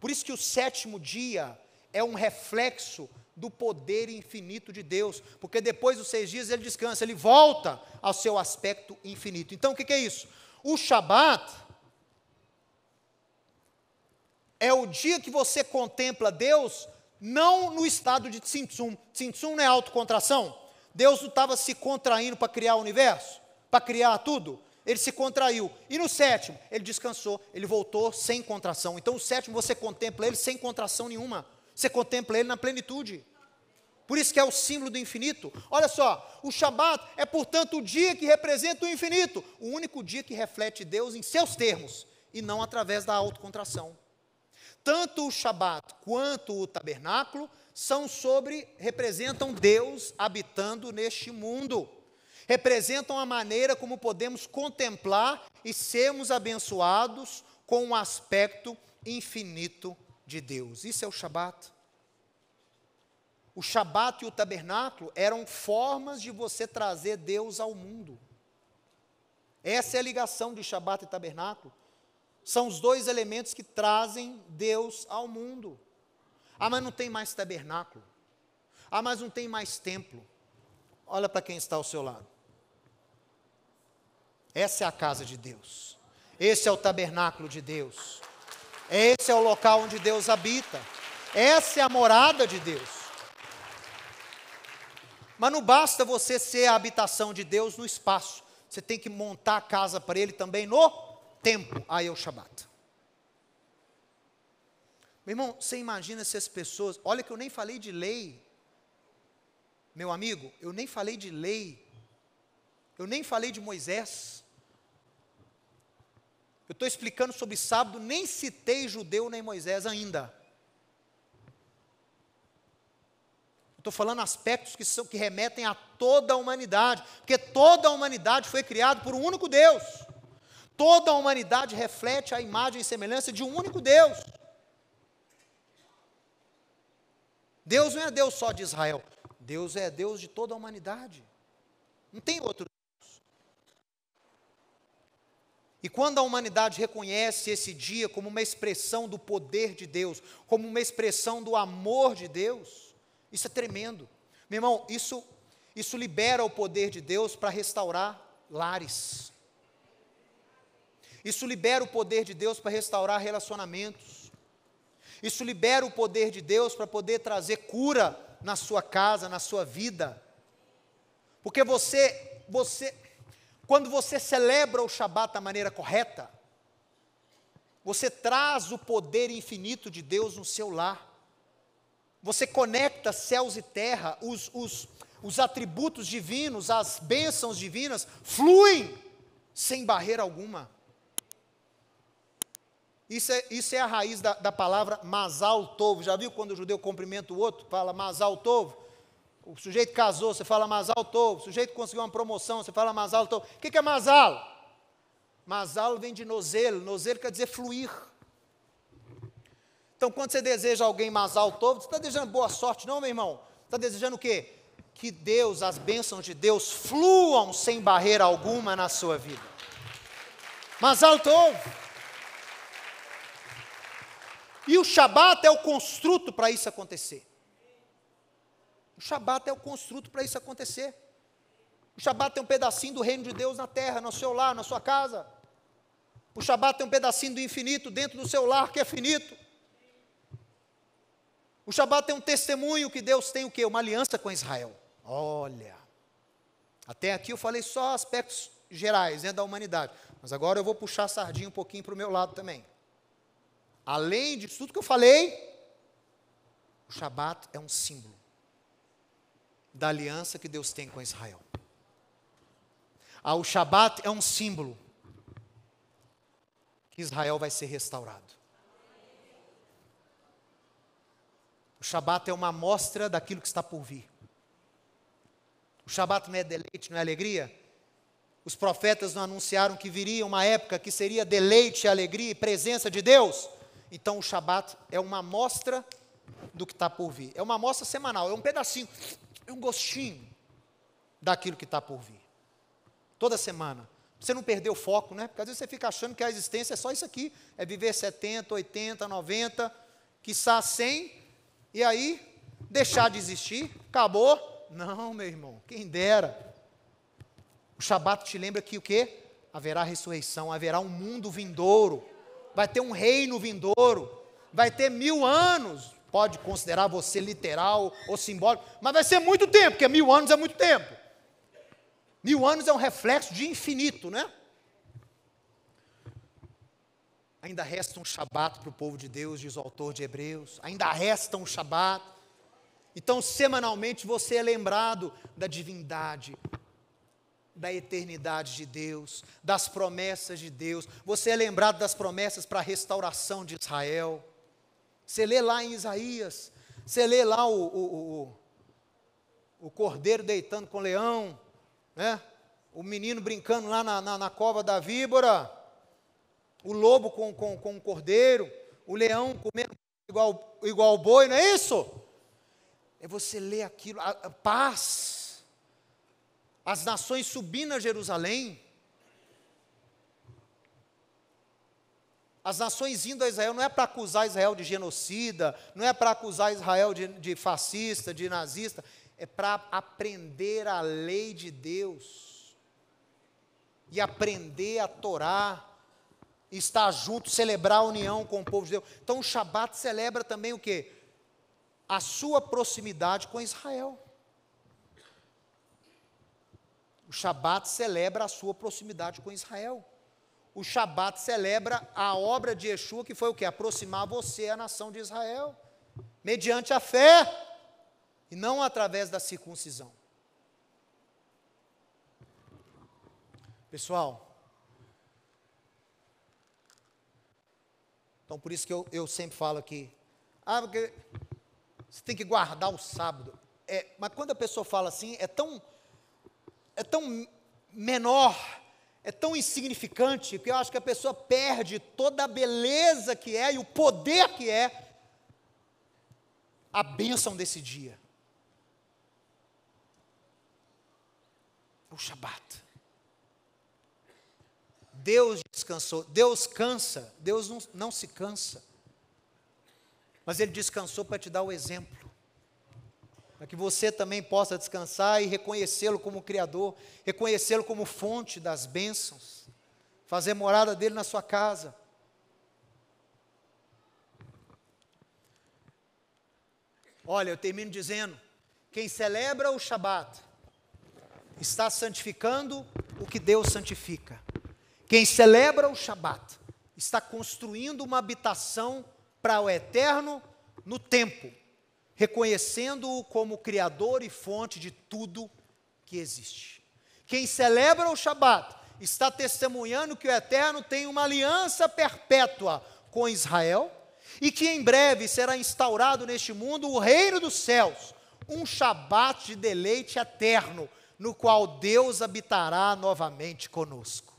Por isso que o sétimo dia é um reflexo do poder infinito de Deus, porque depois dos seis dias ele descansa, ele volta ao seu aspecto infinito. Então o que, é isso? O Shabat é o dia que você contempla Deus não no estado de Tsintsum. Tsintsum não é autocontração. Deus não estava se contraindo para criar o universo, para criar tudo ele se contraiu. E no sétimo, ele descansou, ele voltou sem contração. Então, o sétimo você contempla ele sem contração nenhuma. Você contempla ele na plenitude. Por isso que é o símbolo do infinito. Olha só, o Shabat é, portanto, o dia que representa o infinito, o único dia que reflete Deus em seus termos e não através da autocontração. Tanto o Shabat quanto o tabernáculo são sobre representam Deus habitando neste mundo representam a maneira como podemos contemplar e sermos abençoados com o um aspecto infinito de Deus. Isso é o Shabat. O Shabat e o tabernáculo eram formas de você trazer Deus ao mundo. Essa é a ligação de Shabat e tabernáculo. São os dois elementos que trazem Deus ao mundo. Ah, mas não tem mais tabernáculo. Ah, mas não tem mais templo. Olha para quem está ao seu lado. Essa é a casa de Deus. Esse é o tabernáculo de Deus. Esse é o local onde Deus habita. Essa é a morada de Deus. Mas não basta você ser a habitação de Deus no espaço. Você tem que montar a casa para Ele também no tempo. Aí é o Shabat. Meu irmão, você imagina se as pessoas. Olha que eu nem falei de lei. Meu amigo, eu nem falei de lei. Eu nem falei de Moisés. Eu estou explicando sobre sábado, nem citei judeu nem Moisés ainda. Estou falando aspectos que, são, que remetem a toda a humanidade, porque toda a humanidade foi criada por um único Deus. Toda a humanidade reflete a imagem e semelhança de um único Deus. Deus não é Deus só de Israel, Deus é Deus de toda a humanidade. Não tem outro e quando a humanidade reconhece esse dia como uma expressão do poder de Deus, como uma expressão do amor de Deus, isso é tremendo. Meu irmão, isso, isso libera o poder de Deus para restaurar lares. Isso libera o poder de Deus para restaurar relacionamentos. Isso libera o poder de Deus para poder trazer cura na sua casa, na sua vida. Porque você, você, quando você celebra o Shabat da maneira correta, você traz o poder infinito de Deus no seu lar. Você conecta céus e terra, os, os, os atributos divinos, as bênçãos divinas fluem sem barreira alguma. Isso é, isso é a raiz da, da palavra Masal Tov. Já viu quando o judeu cumprimenta o outro? Fala Masal Tov. O sujeito casou, você fala masal tov. O sujeito conseguiu uma promoção, você fala masal tov. O que, é masal? Masal vem de nozel. Nozel quer dizer fluir. Então, quando você deseja alguém masal tov, você está desejando boa sorte, não, meu irmão? Está desejando o quê? Que Deus, as bênçãos de Deus, fluam sem barreira alguma na sua vida. Masal tov. E o Shabat é o construto para isso acontecer. O Shabat é o construto para isso acontecer. O Shabat é um pedacinho do reino de Deus na terra, no seu lar, na sua casa. O Shabat é um pedacinho do infinito dentro do seu lar que é finito. O Shabat é um testemunho que Deus tem o quê? Uma aliança com Israel. Olha. Até aqui eu falei só aspectos gerais né, da humanidade. Mas agora eu vou puxar a sardinha um pouquinho para o meu lado também. Além de tudo que eu falei, o Shabat é um símbolo da aliança que Deus tem com Israel. Ah, o Shabat é um símbolo que Israel vai ser restaurado. O Shabat é uma amostra daquilo que está por vir. O Shabat não é deleite, não é alegria? Os profetas não anunciaram que viria uma época que seria deleite, alegria e presença de Deus? Então o Shabat é uma amostra do que está por vir. É uma amostra semanal, é um pedacinho um gostinho daquilo que está por vir. Toda semana. Você não perdeu o foco, né? Porque às vezes você fica achando que a existência é só isso aqui. É viver 70, 80, 90, quiçá 100. E aí, deixar de existir. Acabou. Não, meu irmão. Quem dera. O Shabat te lembra que o quê? Haverá ressurreição, haverá um mundo vindouro. Vai ter um reino vindouro. Vai ter mil anos pode considerar você literal ou simbólico, mas vai ser muito tempo, porque mil anos é muito tempo. Mil anos é um reflexo de infinito, né? Ainda resta um shabat para o povo de Deus, diz o autor de Hebreus. Ainda resta um shabat. Então, semanalmente, você é lembrado da divindade, da eternidade de Deus, das promessas de Deus. Você é lembrado das promessas para a restauração de Israel. Você lê lá em Isaías, você lê lá o, o, o, o cordeiro deitando com o leão, né? o menino brincando lá na, na, na cova da víbora, o lobo com, com, com o cordeiro, o leão comendo igual, igual boi, não é isso? É você ler aquilo, a, a paz, as nações subindo a Jerusalém, As nações indo a Israel não é para acusar Israel de genocida, não é para acusar Israel de, de fascista, de nazista, é para aprender a lei de Deus e aprender a Torá, estar junto, celebrar a união com o povo de Deus. Então o Shabat celebra também o que? A sua proximidade com Israel. O Shabat celebra a sua proximidade com Israel o Shabat celebra a obra de Yeshua, que foi o que? Aproximar você à nação de Israel, mediante a fé, e não através da circuncisão. Pessoal, Então, por isso que eu, eu sempre falo aqui. Ah, porque você tem que guardar o sábado. É, mas quando a pessoa fala assim, é tão, é tão menor é tão insignificante que eu acho que a pessoa perde toda a beleza que é e o poder que é a bênção desse dia. É o Shabat. Deus descansou, Deus cansa, Deus não, não se cansa, mas Ele descansou para te dar o exemplo para que você também possa descansar e reconhecê-lo como Criador, reconhecê-lo como fonte das bênçãos, fazer morada dele na sua casa. Olha, eu termino dizendo: quem celebra o Shabat está santificando o que Deus santifica. Quem celebra o Shabat está construindo uma habitação para o eterno no tempo reconhecendo-o como Criador e fonte de tudo que existe. Quem celebra o Shabat está testemunhando que o Eterno tem uma aliança perpétua com Israel e que em breve será instaurado neste mundo o reino dos céus, um Shabat de deleite eterno, no qual Deus habitará novamente conosco.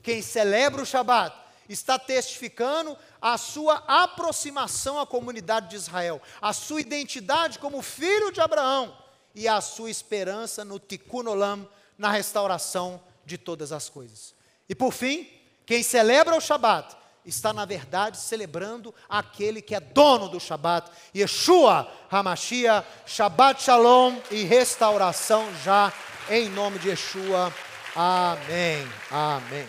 Quem celebra o Shabat está testificando a sua aproximação à comunidade de Israel, a sua identidade como filho de Abraão e a sua esperança no Tikkun Olam, na restauração de todas as coisas. E por fim, quem celebra o Shabat está, na verdade, celebrando aquele que é dono do Shabat, Yeshua Hamashia, Shabat Shalom e restauração já em nome de Yeshua. Amém. Amém.